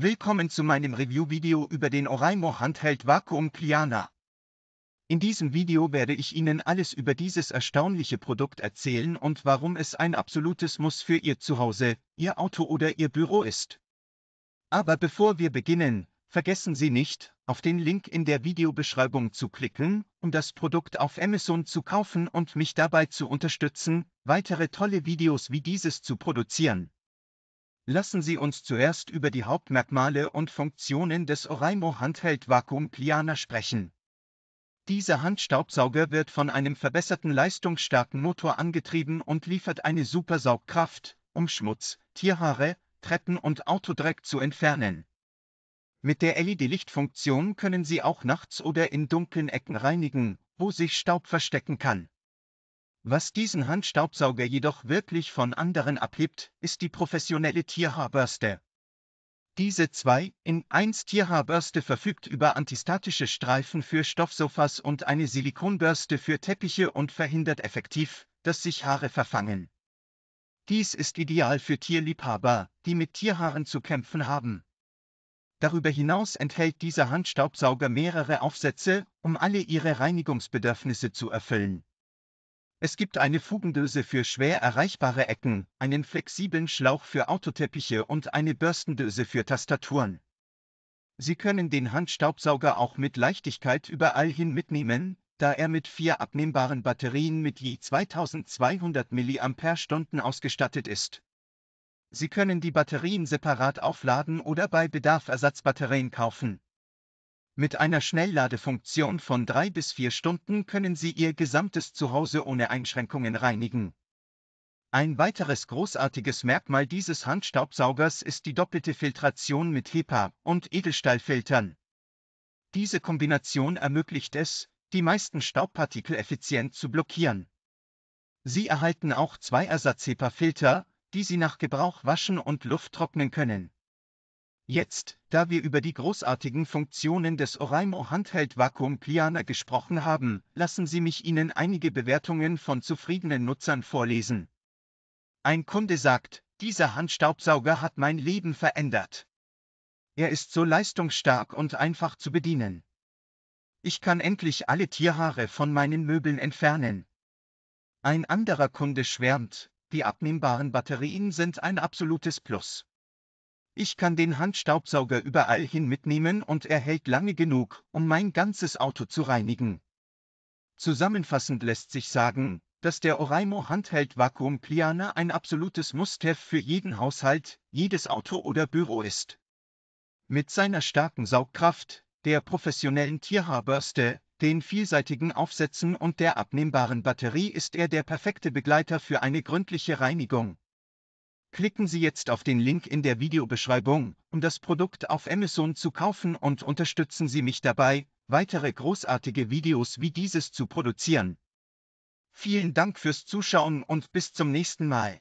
Willkommen zu meinem Review-Video über den Oraimo Handheld Vakuum Cleaner. In diesem Video werde ich Ihnen alles über dieses erstaunliche Produkt erzählen und warum es ein absolutes Muss für Ihr Zuhause, Ihr Auto oder Ihr Büro ist. Aber bevor wir beginnen, vergessen Sie nicht, auf den Link in der Videobeschreibung zu klicken, um das Produkt auf Amazon zu kaufen und mich dabei zu unterstützen, weitere tolle Videos wie dieses zu produzieren. Lassen Sie uns zuerst über die Hauptmerkmale und Funktionen des Oraimo Handheld Vakuum Cleaner sprechen. Dieser Handstaubsauger wird von einem verbesserten leistungsstarken Motor angetrieben und liefert eine super Saugkraft, um Schmutz, Tierhaare, Treppen und Autodreck zu entfernen. Mit der LED-Lichtfunktion können Sie auch nachts oder in dunklen Ecken reinigen, wo sich Staub verstecken kann. Was diesen Handstaubsauger jedoch wirklich von anderen abhebt, ist die professionelle Tierhaarbürste. Diese 2 in 1 Tierhaarbürste verfügt über antistatische Streifen für Stoffsofas und eine Silikonbürste für Teppiche und verhindert effektiv, dass sich Haare verfangen. Dies ist ideal für Tierliebhaber, die mit Tierhaaren zu kämpfen haben. Darüber hinaus enthält dieser Handstaubsauger mehrere Aufsätze, um alle ihre Reinigungsbedürfnisse zu erfüllen. Es gibt eine Fugendöse für schwer erreichbare Ecken, einen flexiblen Schlauch für Autoteppiche und eine Bürstendöse für Tastaturen. Sie können den Handstaubsauger auch mit Leichtigkeit überall hin mitnehmen, da er mit vier abnehmbaren Batterien mit je 2200 mAh ausgestattet ist. Sie können die Batterien separat aufladen oder bei Bedarf Ersatzbatterien kaufen. Mit einer Schnellladefunktion von drei bis vier Stunden können Sie Ihr gesamtes Zuhause ohne Einschränkungen reinigen. Ein weiteres großartiges Merkmal dieses Handstaubsaugers ist die doppelte Filtration mit HEPA- und Edelstahlfiltern. Diese Kombination ermöglicht es, die meisten Staubpartikel effizient zu blockieren. Sie erhalten auch zwei Ersatz-HEPA-Filter, die Sie nach Gebrauch waschen und lufttrocknen können. Jetzt, da wir über die großartigen Funktionen des Oraimo Handheld Vakuum Cleaner gesprochen haben, lassen Sie mich Ihnen einige Bewertungen von zufriedenen Nutzern vorlesen. Ein Kunde sagt, dieser Handstaubsauger hat mein Leben verändert. Er ist so leistungsstark und einfach zu bedienen. Ich kann endlich alle Tierhaare von meinen Möbeln entfernen. Ein anderer Kunde schwärmt, die abnehmbaren Batterien sind ein absolutes Plus. Ich kann den Handstaubsauger überall hin mitnehmen und er hält lange genug, um mein ganzes Auto zu reinigen. Zusammenfassend lässt sich sagen, dass der Oraimo Handheld Vakuum Cleaner ein absolutes Must-have für jeden Haushalt, jedes Auto oder Büro ist. Mit seiner starken Saugkraft, der professionellen Tierhaarbürste, den vielseitigen Aufsätzen und der abnehmbaren Batterie ist er der perfekte Begleiter für eine gründliche Reinigung. Klicken Sie jetzt auf den Link in der Videobeschreibung, um das Produkt auf Amazon zu kaufen und unterstützen Sie mich dabei, weitere großartige Videos wie dieses zu produzieren. Vielen Dank fürs Zuschauen und bis zum nächsten Mal.